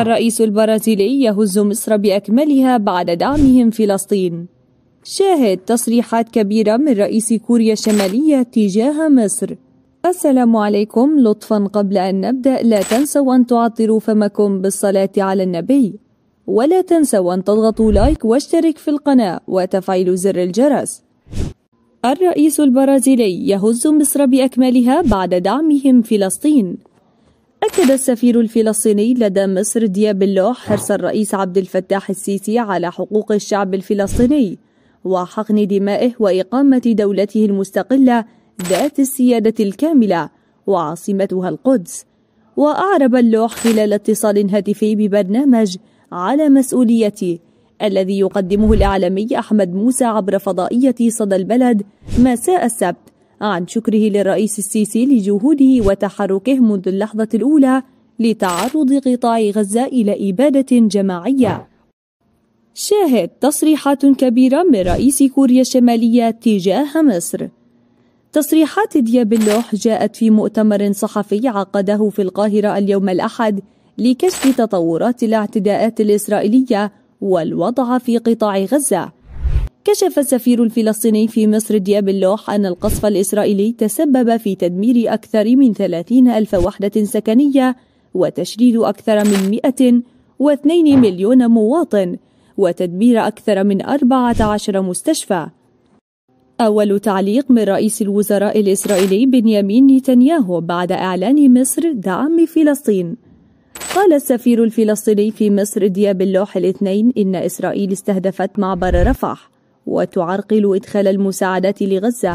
الرئيس البرازيلي يهز مصر بأكملها بعد دعمهم فلسطين شاهد تصريحات كبيرة من رئيس كوريا الشمالية تجاه مصر السلام عليكم لطفا قبل أن نبدأ لا تنسوا أن تعطروا فمكم بالصلاة على النبي ولا تنسوا أن تضغطوا لايك واشترك في القناة وتفعيل زر الجرس الرئيس البرازيلي يهز مصر بأكملها بعد دعمهم فلسطين أكد السفير الفلسطيني لدى مصر دياب اللوح حرص الرئيس عبد الفتاح السيسي على حقوق الشعب الفلسطيني وحقن دمائه وإقامة دولته المستقلة ذات السيادة الكاملة وعاصمتها القدس وأعرب اللوح خلال اتصال هاتفي ببرنامج على مسؤوليتي الذي يقدمه الإعلامي أحمد موسى عبر فضائية صدى البلد مساء السبت عن شكره للرئيس السيسي لجهوده وتحركه منذ اللحظة الأولى لتعرض قطاع غزة إلى إبادة جماعية. شاهد تصريحات كبيرة من رئيس كوريا الشمالية تجاه مصر. تصريحات دياب اللوح جاءت في مؤتمر صحفي عقده في القاهرة اليوم الأحد لكشف تطورات الاعتداءات الإسرائيلية والوضع في قطاع غزة. كشف السفير الفلسطيني في مصر دياب اللوح أن القصف الإسرائيلي تسبب في تدمير أكثر من 30 ألف وحدة سكنية وتشريد أكثر من 102 مليون مواطن وتدمير أكثر من 14 مستشفى أول تعليق من رئيس الوزراء الإسرائيلي بنيامين نتنياهو بعد إعلان مصر دعم فلسطين قال السفير الفلسطيني في مصر دياب اللوح الاثنين إن إسرائيل استهدفت معبر رفح وتعرقل إدخال المساعدات لغزة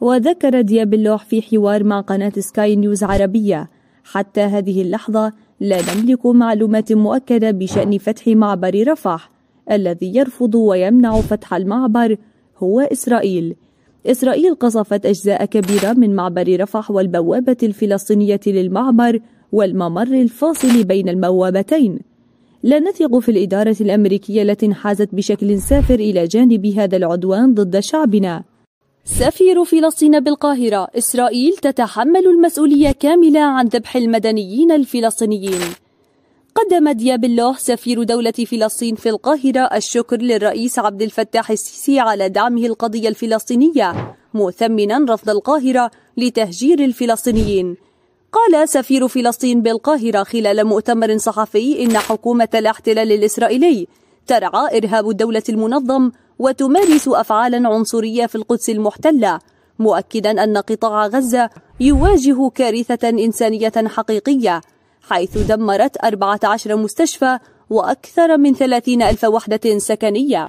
وذكر دياب اللوح في حوار مع قناة سكاي نيوز عربية حتى هذه اللحظة لا نملك معلومات مؤكدة بشأن فتح معبر رفح الذي يرفض ويمنع فتح المعبر هو إسرائيل إسرائيل قصفت أجزاء كبيرة من معبر رفح والبوابة الفلسطينية للمعبر والممر الفاصل بين الموابتين لا نثق في الإدارة الأمريكية التي انحازت بشكل سافر إلى جانب هذا العدوان ضد شعبنا سفير فلسطين بالقاهرة إسرائيل تتحمل المسؤولية كاملة عن ذبح المدنيين الفلسطينيين قدم دياب الله سفير دولة فلسطين في القاهرة الشكر للرئيس عبد الفتاح السيسي على دعمه القضية الفلسطينية مثمنا رفض القاهرة لتهجير الفلسطينيين قال سفير فلسطين بالقاهرة خلال مؤتمر صحفي إن حكومة الاحتلال الإسرائيلي ترعى إرهاب الدولة المنظم وتمارس أفعالا عنصرية في القدس المحتلة مؤكدا أن قطاع غزة يواجه كارثة إنسانية حقيقية حيث دمرت 14 مستشفى وأكثر من 30 ألف وحدة سكنية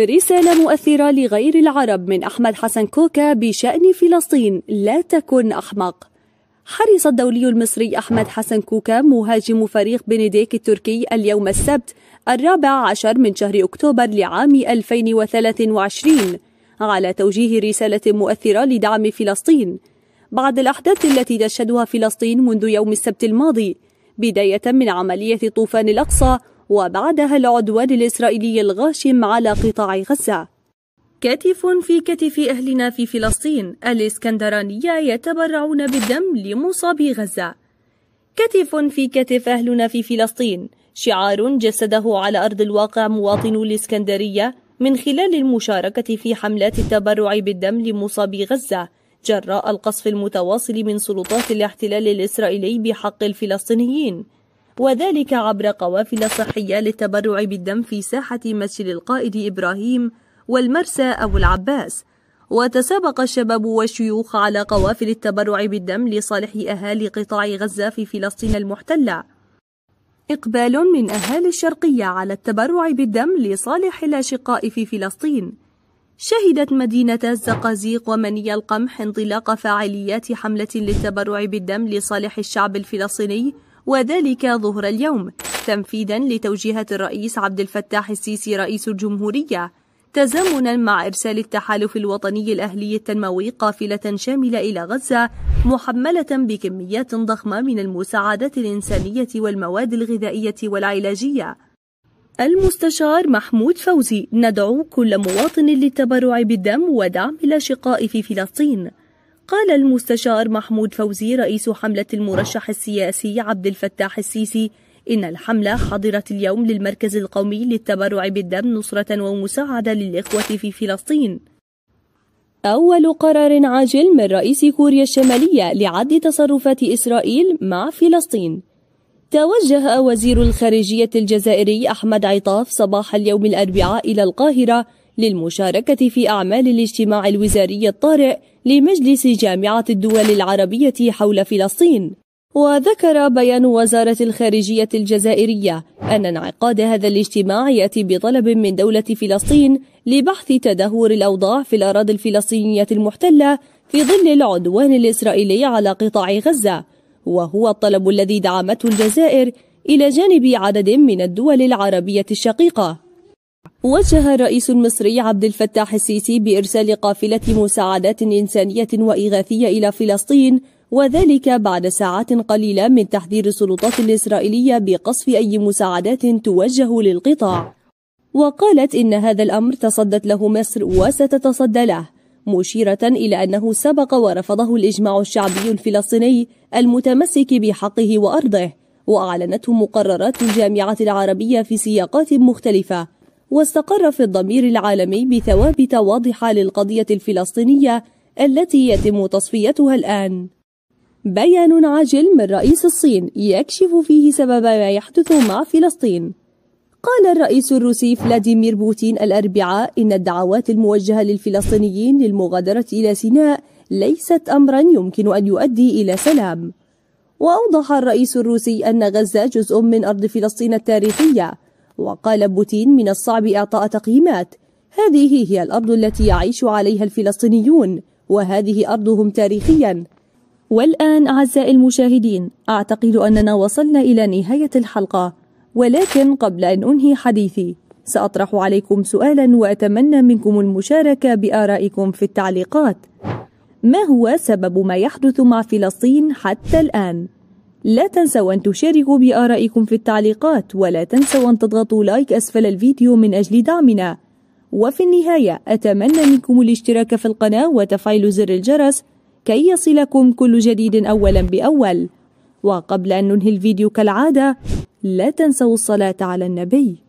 رسالة مؤثرة لغير العرب من أحمد حسن كوكا بشأن فلسطين لا تكن أحمق حرص الدولي المصري أحمد حسن كوكا مهاجم فريق بنديك التركي اليوم السبت الرابع عشر من شهر أكتوبر لعام 2023 على توجيه رسالة مؤثرة لدعم فلسطين بعد الأحداث التي تشهدها فلسطين منذ يوم السبت الماضي بداية من عملية طوفان الأقصى وبعدها العدوان الإسرائيلي الغاشم على قطاع غزة كتف في كتف أهلنا في فلسطين الإسكندرانية يتبرعون بالدم لمصابي غزة كتف في كتف أهلنا في فلسطين شعار جسده على أرض الواقع مواطنو الإسكندرية من خلال المشاركة في حملات التبرع بالدم لمصابي غزة جراء القصف المتواصل من سلطات الاحتلال الإسرائيلي بحق الفلسطينيين وذلك عبر قوافل صحية للتبرع بالدم في ساحة مسجد القائد إبراهيم والمرسى أبو العباس وتسابق الشباب والشيوخ على قوافل التبرع بالدم لصالح أهالي قطاع غزة في فلسطين المحتلة إقبال من أهالي الشرقية على التبرع بالدم لصالح الأشقاء في فلسطين شهدت مدينة الزقازيق ومني القمح انطلاق فعاليات حملة للتبرع بالدم لصالح الشعب الفلسطيني وذلك ظهر اليوم تنفيذا لتوجيهات الرئيس عبد الفتاح السيسي رئيس الجمهورية تزامنا مع إرسال التحالف الوطني الأهلي التنموي قافلة شاملة إلى غزة محملة بكميات ضخمة من المساعدات الإنسانية والمواد الغذائية والعلاجية. المستشار محمود فوزي ندعو كل مواطن للتبرع بالدم ودعم الأشقاء في فلسطين. قال المستشار محمود فوزي رئيس حملة المرشح السياسي عبد الفتاح السيسي إن الحملة حضرت اليوم للمركز القومي للتبرع بالدم نصرة ومساعدة للإخوة في فلسطين أول قرار عاجل من رئيس كوريا الشمالية لعد تصرفات إسرائيل مع فلسطين توجه وزير الخارجية الجزائري أحمد عطاف صباح اليوم الأربعاء إلى القاهرة للمشاركة في أعمال الاجتماع الوزاري الطارئ لمجلس جامعة الدول العربية حول فلسطين وذكر بيان وزارة الخارجية الجزائرية أن انعقاد هذا الاجتماع يأتي بطلب من دولة فلسطين لبحث تدهور الأوضاع في الأراضي الفلسطينية المحتلة في ظل العدوان الإسرائيلي على قطاع غزة وهو الطلب الذي دعمته الجزائر إلى جانب عدد من الدول العربية الشقيقة وجه الرئيس المصري عبد الفتاح السيسي بإرسال قافلة مساعدات إنسانية وإغاثية إلى فلسطين وذلك بعد ساعات قليلة من تحذير السلطات الإسرائيلية بقصف أي مساعدات توجه للقطاع وقالت إن هذا الأمر تصدت له مصر وستتصدى له مشيرة إلى أنه سبق ورفضه الإجماع الشعبي الفلسطيني المتمسك بحقه وأرضه وأعلنته مقررات الجامعة العربية في سياقات مختلفة واستقر في الضمير العالمي بثوابت واضحة للقضية الفلسطينية التي يتم تصفيتها الآن بيان عاجل من رئيس الصين يكشف فيه سبب ما يحدث مع فلسطين قال الرئيس الروسي فلاديمير بوتين الأربعاء إن الدعوات الموجهة للفلسطينيين للمغادرة إلى سيناء ليست أمرا يمكن أن يؤدي إلى سلام وأوضح الرئيس الروسي أن غزة جزء من أرض فلسطين التاريخية وقال بوتين من الصعب إعطاء تقييمات هذه هي الأرض التي يعيش عليها الفلسطينيون وهذه أرضهم تاريخياً والآن أعزائي المشاهدين أعتقد أننا وصلنا إلى نهاية الحلقة ولكن قبل أن أنهي حديثي سأطرح عليكم سؤالا وأتمنى منكم المشاركة بآرائكم في التعليقات ما هو سبب ما يحدث مع فلسطين حتى الآن؟ لا تنسوا أن تشاركوا بآرائكم في التعليقات ولا تنسوا أن تضغطوا لايك أسفل الفيديو من أجل دعمنا وفي النهاية أتمنى منكم الاشتراك في القناة وتفعيل زر الجرس كي يصلكم كل جديد أولا بأول وقبل أن ننهي الفيديو كالعادة لا تنسوا الصلاة على النبي